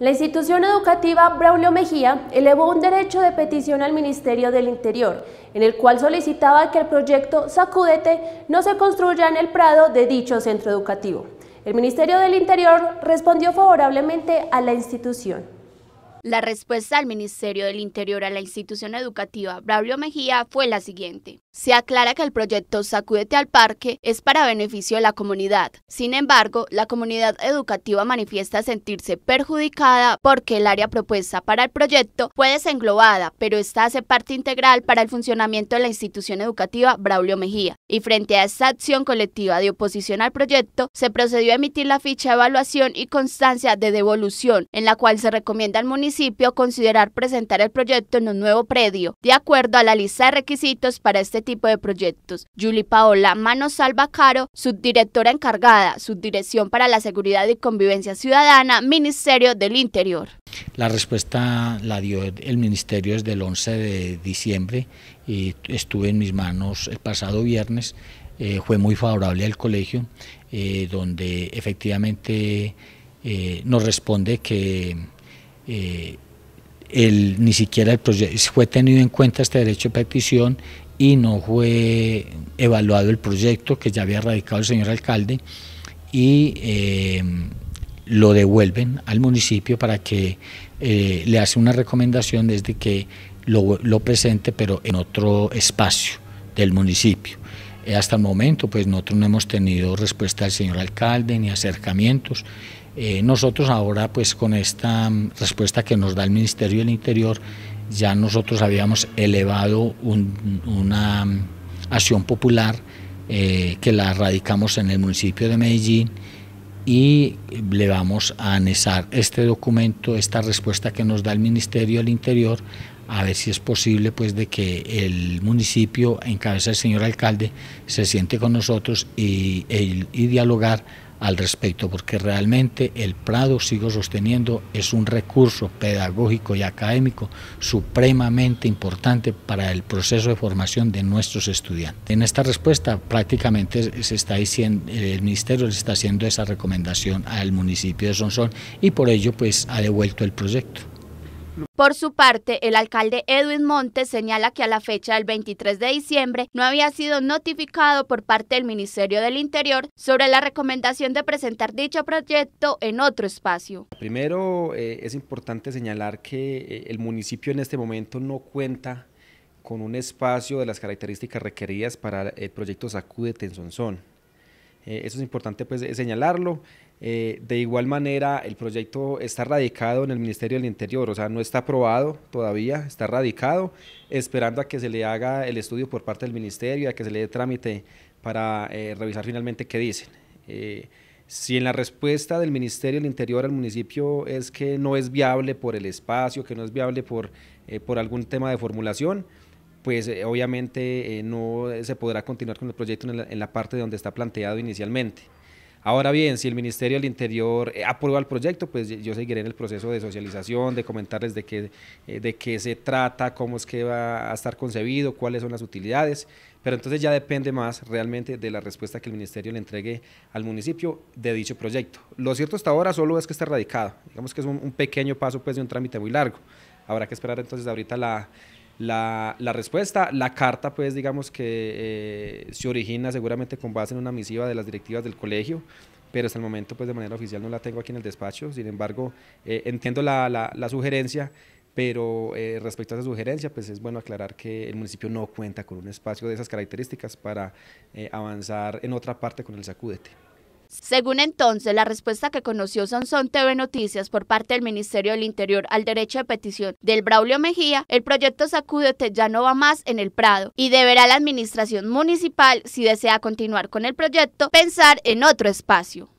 La institución educativa Braulio Mejía elevó un derecho de petición al Ministerio del Interior, en el cual solicitaba que el proyecto Sacúdete no se construya en el prado de dicho centro educativo. El Ministerio del Interior respondió favorablemente a la institución. La respuesta del Ministerio del Interior a la institución educativa Braulio Mejía fue la siguiente. Se aclara que el proyecto Sacúdete al Parque es para beneficio de la comunidad. Sin embargo, la comunidad educativa manifiesta sentirse perjudicada porque el área propuesta para el proyecto puede ser englobada, pero esta hace parte integral para el funcionamiento de la institución educativa Braulio Mejía. Y frente a esta acción colectiva de oposición al proyecto, se procedió a emitir la ficha de evaluación y constancia de devolución, en la cual se recomienda al municipio considerar presentar el proyecto en un nuevo predio, de acuerdo a la lista de requisitos para este tipo de proyectos. Julie Paola Manos Salva Caro, subdirectora encargada, Subdirección para la Seguridad y Convivencia Ciudadana, Ministerio del Interior. La respuesta la dio el Ministerio desde el 11 de diciembre y estuve en mis manos el pasado viernes. Eh, fue muy favorable al colegio, eh, donde efectivamente eh, nos responde que el, ni siquiera el proyecto, fue tenido en cuenta este derecho de petición y no fue evaluado el proyecto que ya había radicado el señor alcalde y eh, lo devuelven al municipio para que eh, le hace una recomendación desde que lo, presente, pero en otro espacio del municipio. Eh, hasta el momento, pues nosotros no hemos tenido respuesta del señor alcalde ni acercamientos. nosotros ahora, pues con esta mm, respuesta que nos da el Ministerio del Interior, ya nosotros habíamos elevado una acción popular eh, que la radicamos en el municipio de Medellín y le vamos a anexar este documento, esta respuesta que nos da el Ministerio del Interior a ver si es posible pues de que el municipio en cabeza del señor alcalde se siente con nosotros e, y, dialogar al respecto, porque realmente el Prado, sigo sosteniendo, es un recurso pedagógico y académico supremamente importante para el proceso de formación de nuestros estudiantes. En esta respuesta prácticamente se está diciendo, el Ministerio le está haciendo esa recomendación al municipio de Sonsón y por ello pues ha devuelto el proyecto. Por su parte, el alcalde Edwin Montes señala que a la fecha del 23 de diciembre no había sido notificado por parte del Ministerio del Interior sobre la recomendación de presentar dicho proyecto en otro espacio. Primero, eh, es importante señalar que eh, el municipio en este momento no cuenta con un espacio de las características requeridas para el eh, proyecto Sacú de Tenzonzón. Eh, eso es importante pues señalarlo. Eh, de igual manera, el proyecto está radicado en el Ministerio del Interior, o sea, no está aprobado todavía, está radicado, esperando a que se le haga el estudio por parte del Ministerio, y a que se le dé trámite para eh, revisar finalmente qué dicen. si en la respuesta del Ministerio del Interior al municipio es que no es viable por el espacio, que no es viable por algún tema de formulación, pues eh, obviamente eh, no eh, se podrá continuar con el proyecto en la, parte donde está planteado inicialmente. Ahora bien, si el Ministerio del Interior aprueba el proyecto, pues yo seguiré en el proceso de socialización, de comentarles de qué, de qué se trata, cómo es que va a estar concebido, cuáles son las utilidades, pero entonces ya depende más realmente de la respuesta que el ministerio le entregue al municipio de dicho proyecto. Lo cierto hasta ahora solo es que está radicado, digamos que es un, pequeño paso pues de un trámite muy largo. Habrá que esperar entonces ahorita la, la, la, respuesta, la carta, pues digamos que eh, se origina seguramente con base en una misiva de las directivas del colegio, pero hasta el momento pues de manera oficial no la tengo aquí en el despacho, sin embargo eh, entiendo la, la, sugerencia, pero eh, respecto a esa sugerencia pues es bueno aclarar que el municipio no cuenta con un espacio de esas características para avanzar en otra parte con el sacúdete. Según entonces la respuesta que conoció Sansón TV Noticias por parte del Ministerio del Interior al derecho de petición del Braulio Mejía, el proyecto Sacúdete ya no va más en el Prado y deberá la administración municipal, si desea continuar con el proyecto, pensar en otro espacio.